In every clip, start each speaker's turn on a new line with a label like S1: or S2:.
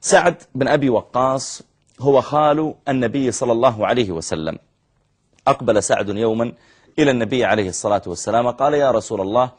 S1: سعد بن أبي وقاص هو خال النبي صلى الله عليه وسلم أقبل سعد يوما إلى النبي عليه الصلاة والسلام قال يا رسول الله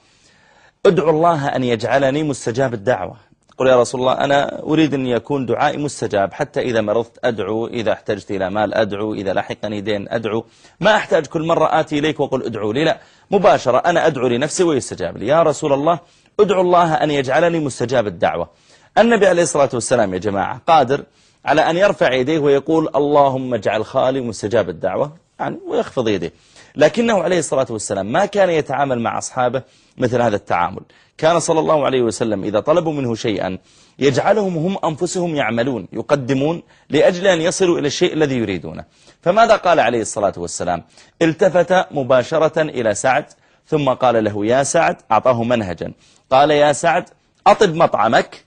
S1: ادعو الله أن يجعلني مستجاب الدعوة قل يا رسول الله أنا أريد أن يكون دعائي مستجاب حتى إذا مرضت أدعو إذا احتجت إلى مال أدعو إذا لحقني دين أدعو ما أحتاج كل مرة آتي إليك وقل ادعو لي لا مباشرة أنا أدعو لنفسي ويستجاب لي يا رسول الله ادعو الله أن يجعلني مستجاب الدعوة النبي عليه الصلاة والسلام يا جماعة قادر على أن يرفع يديه ويقول اللهم اجعل خالي مستجاب الدعوة يعني ويخفض يديه لكنه عليه الصلاة والسلام ما كان يتعامل مع أصحابه مثل هذا التعامل كان صلى الله عليه وسلم إذا طلبوا منه شيئا يجعلهم هم أنفسهم يعملون يقدمون لأجل أن يصلوا إلى الشيء الذي يريدونه فماذا قال عليه الصلاة والسلام التفت مباشرة إلى سعد ثم قال له يا سعد أعطاه منهجا قال يا سعد أطب مطعمك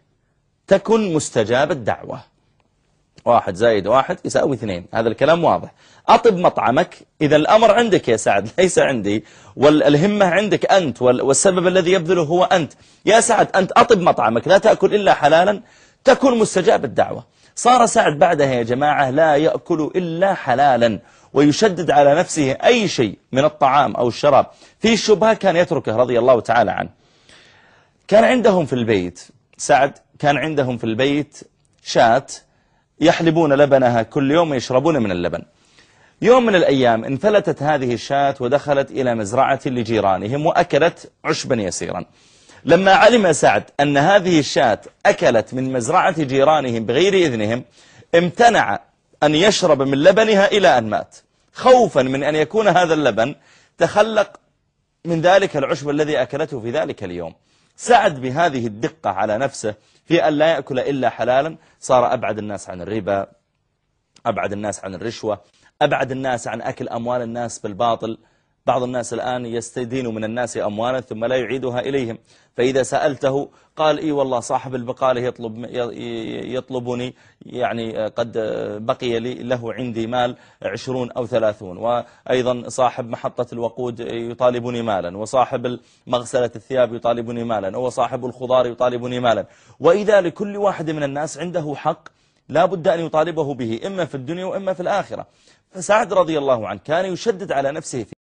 S1: تكن مستجاب الدعوة واحد زائد واحد يساوي اثنين هذا الكلام واضح أطب مطعمك إذا الأمر عندك يا سعد ليس عندي والهمة عندك أنت والسبب الذي يبذله هو أنت يا سعد أنت أطب مطعمك لا تأكل إلا حلالا تكن مستجاب الدعوة صار سعد بعدها يا جماعة لا يأكل إلا حلالا ويشدد على نفسه أي شيء من الطعام أو الشراب في الشبهة كان يتركه رضي الله تعالى عنه كان عندهم في البيت سعد كان عندهم في البيت شاة يحلبون لبنها كل يوم ويشربون من اللبن يوم من الأيام انفلتت هذه الشاة ودخلت إلى مزرعة لجيرانهم وأكلت عشبا يسيرا لما علم سعد أن هذه الشاة أكلت من مزرعة جيرانهم بغير إذنهم امتنع أن يشرب من لبنها إلى أن مات خوفا من أن يكون هذا اللبن تخلق من ذلك العشب الذي أكلته في ذلك اليوم سعد بهذه الدقة على نفسه في أن لا يأكل إلا حلالا صار أبعد الناس عن الربا أبعد الناس عن الرشوة أبعد الناس عن أكل أموال الناس بالباطل بعض الناس الآن يستدين من الناس أموالا ثم لا يعيدها إليهم فإذا سألته قال إي والله صاحب البقالة يطلب يطلبني يعني قد بقي لي له عندي مال عشرون أو ثلاثون وأيضا صاحب محطة الوقود يطالبني مالا وصاحب مغسلة الثياب يطالبني مالا وصاحب الخضار يطالبني مالا وإذا لكل واحد من الناس عنده حق لا بد أن يطالبه به إما في الدنيا وإما في الآخرة فسعد رضي الله عنه كان يشدد على نفسه في